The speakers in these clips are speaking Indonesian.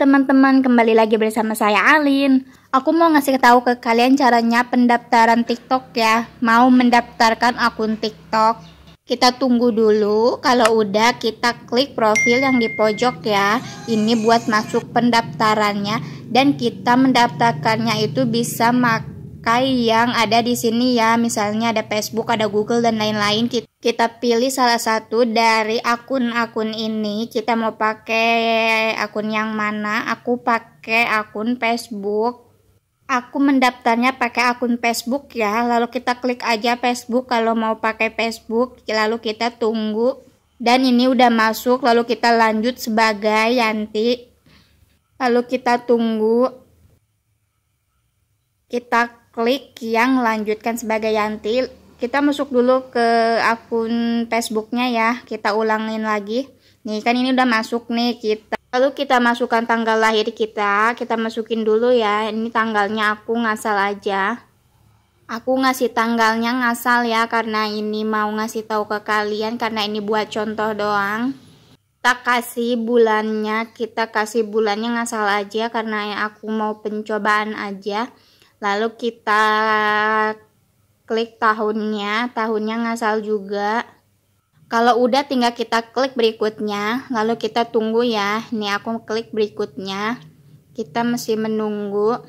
teman-teman, kembali lagi bersama saya Alin. Aku mau ngasih tahu ke kalian caranya pendaftaran TikTok ya. Mau mendaftarkan akun TikTok? Kita tunggu dulu. Kalau udah kita klik profil yang di pojok ya. Ini buat masuk pendaftarannya dan kita mendaftarkannya itu bisa mak yang ada di sini ya. Misalnya ada Facebook, ada Google dan lain-lain. Kita pilih salah satu dari akun-akun ini. Kita mau pakai akun yang mana? Aku pakai akun Facebook aku mendaftarnya pakai akun Facebook ya. Lalu kita klik aja Facebook kalau mau pakai Facebook, lalu kita tunggu. Dan ini udah masuk, lalu kita lanjut sebagai Yanti. Lalu kita tunggu. Kita klik yang lanjutkan sebagai Yanti kita masuk dulu ke akun Facebooknya ya kita ulangin lagi nih kan ini udah masuk nih kita lalu kita masukkan tanggal lahir kita kita masukin dulu ya ini tanggalnya aku ngasal aja aku ngasih tanggalnya ngasal ya karena ini mau ngasih tahu ke kalian karena ini buat contoh doang kita kasih bulannya kita kasih bulannya ngasal aja karena aku mau pencobaan aja lalu kita klik tahunnya tahunnya ngasal juga kalau udah tinggal kita klik berikutnya lalu kita tunggu ya ini aku klik berikutnya kita mesti menunggu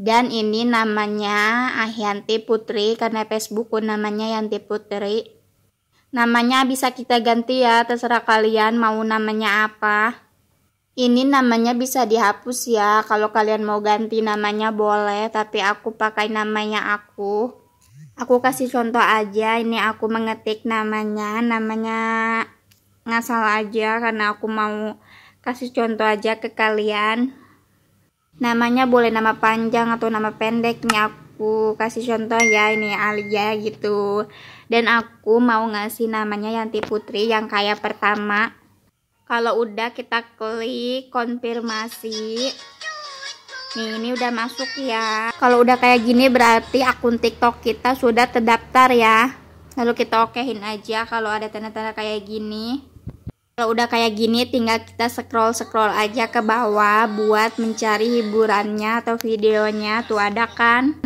dan ini namanya Ahyanti Putri karena Facebookku namanya Yanti Putri namanya bisa kita ganti ya terserah kalian mau namanya apa ini namanya bisa dihapus ya. Kalau kalian mau ganti namanya boleh, tapi aku pakai namanya aku. Aku kasih contoh aja. Ini aku mengetik namanya, namanya ngasal aja karena aku mau kasih contoh aja ke kalian. Namanya boleh nama panjang atau nama pendek. Ini aku kasih contoh ya, ini Alia gitu. Dan aku mau ngasih namanya Yanti Putri yang kayak pertama kalau udah kita klik konfirmasi nih ini udah masuk ya kalau udah kayak gini berarti akun tiktok kita sudah terdaftar ya lalu kita okein aja kalau ada tanda-tanda kayak gini kalau udah kayak gini tinggal kita scroll-scroll aja ke bawah buat mencari hiburannya atau videonya tuh ada kan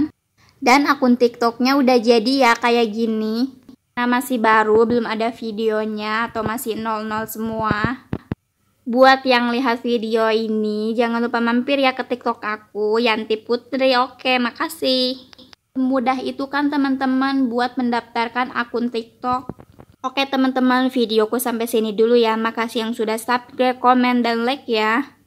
dan akun tiktoknya udah jadi ya kayak gini Nah, masih baru, belum ada videonya atau masih nol-nol semua. Buat yang lihat video ini, jangan lupa mampir ya ke TikTok aku, Yanti Putri. Oke, makasih. Mudah itu kan teman-teman buat mendaftarkan akun TikTok. Oke teman-teman, videoku sampai sini dulu ya. Makasih yang sudah subscribe, komen, dan like ya.